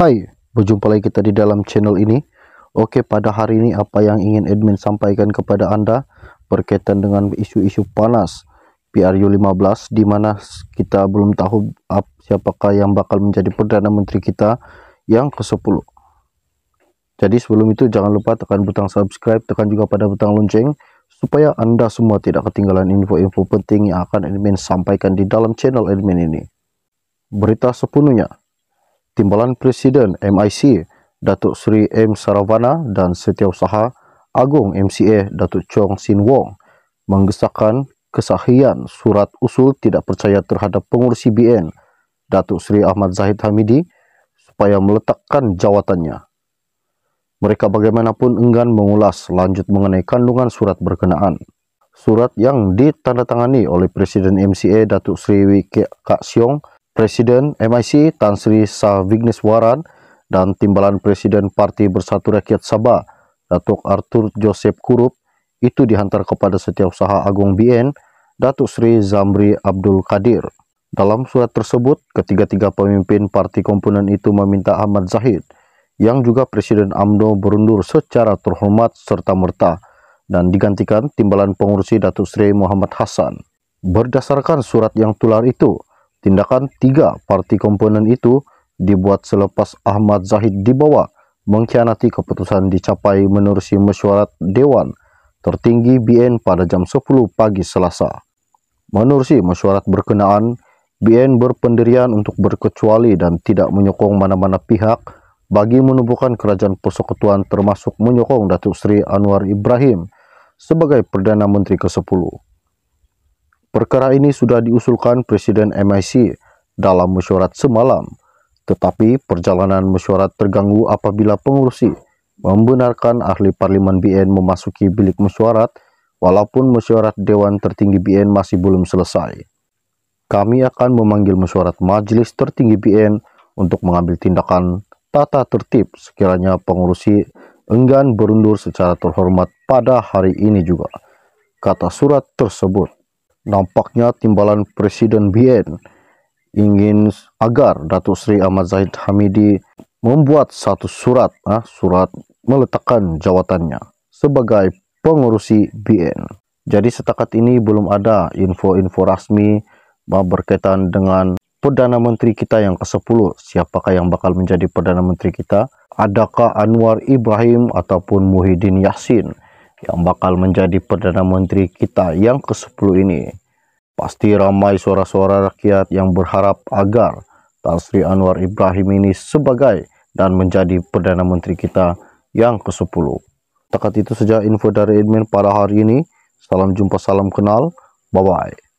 Hai, berjumpa lagi kita di dalam channel ini. Oke, pada hari ini apa yang ingin admin sampaikan kepada Anda berkaitan dengan isu-isu panas PRU 15 di mana kita belum tahu siapakah yang bakal menjadi Perdana Menteri kita yang ke-10. Jadi sebelum itu jangan lupa tekan butang subscribe, tekan juga pada butang lonceng supaya Anda semua tidak ketinggalan info-info penting yang akan admin sampaikan di dalam channel admin ini. Berita sepenuhnya Timbalan Presiden MIC Datuk Seri M. Saravana dan Setiausaha Agung MCA Datuk Chong Sin Wong menggesakan kesahian surat usul tidak percaya terhadap pengurusi BN Datuk Seri Ahmad Zahid Hamidi supaya meletakkan jawatannya. Mereka bagaimanapun enggan mengulas lanjut mengenai kandungan surat berkenaan. Surat yang ditandatangani oleh Presiden MCA Datuk Sri Wike Kak Siong Presiden MIC Tan Sri Savigneswaran dan Timbalan Presiden Parti Bersatu Rakyat Sabah Datuk Arthur Joseph Kurup itu dihantar kepada Setiausaha Agung BN Datuk Sri Zamri Abdul Kadir. Dalam surat tersebut, ketiga-tiga pemimpin parti komponen itu meminta Ahmad Zahid yang juga Presiden AMNO berundur secara terhormat serta merta dan digantikan timbalan pengurusi Datuk Sri Muhammad Hasan. Berdasarkan surat yang tular itu, Tindakan tiga parti komponen itu dibuat selepas Ahmad Zahid dibawa mengkhianati keputusan dicapai menerusi mesyuarat Dewan tertinggi BN pada jam 10 pagi Selasa. Menerusi mesyuarat berkenaan, BN berpendirian untuk berkecuali dan tidak menyokong mana-mana pihak bagi menubuhkan kerajaan persekutuan termasuk menyokong Datuk Seri Anwar Ibrahim sebagai Perdana Menteri ke-10. Perkara ini sudah diusulkan Presiden MIC dalam mesyuarat semalam, tetapi perjalanan mesyuarat terganggu apabila pengurusi membenarkan ahli parlimen BN memasuki bilik mesyuarat walaupun mesyuarat Dewan Tertinggi BN masih belum selesai. Kami akan memanggil mesyuarat Majelis Tertinggi BN untuk mengambil tindakan tata tertib sekiranya pengurusi enggan berundur secara terhormat pada hari ini juga, kata surat tersebut. nampaknya timbalan Presiden BN ingin agar Datuk Seri Ahmad Zahid Hamidi membuat satu surat ah, surat meletakkan jawatannya sebagai pengurusi BN. Jadi setakat ini belum ada info-info rasmi berkaitan dengan Perdana Menteri kita yang ke-10. Siapakah yang bakal menjadi Perdana Menteri kita? Adakah Anwar Ibrahim ataupun Muhyiddin Yassin? yang bakal menjadi Perdana Menteri kita yang ke-10 ini. Pasti ramai suara-suara rakyat yang berharap agar Tan Sri Anwar Ibrahim ini sebagai dan menjadi Perdana Menteri kita yang ke-10. Takat itu saja info dari admin pada hari ini. Salam jumpa, salam kenal. Bye-bye.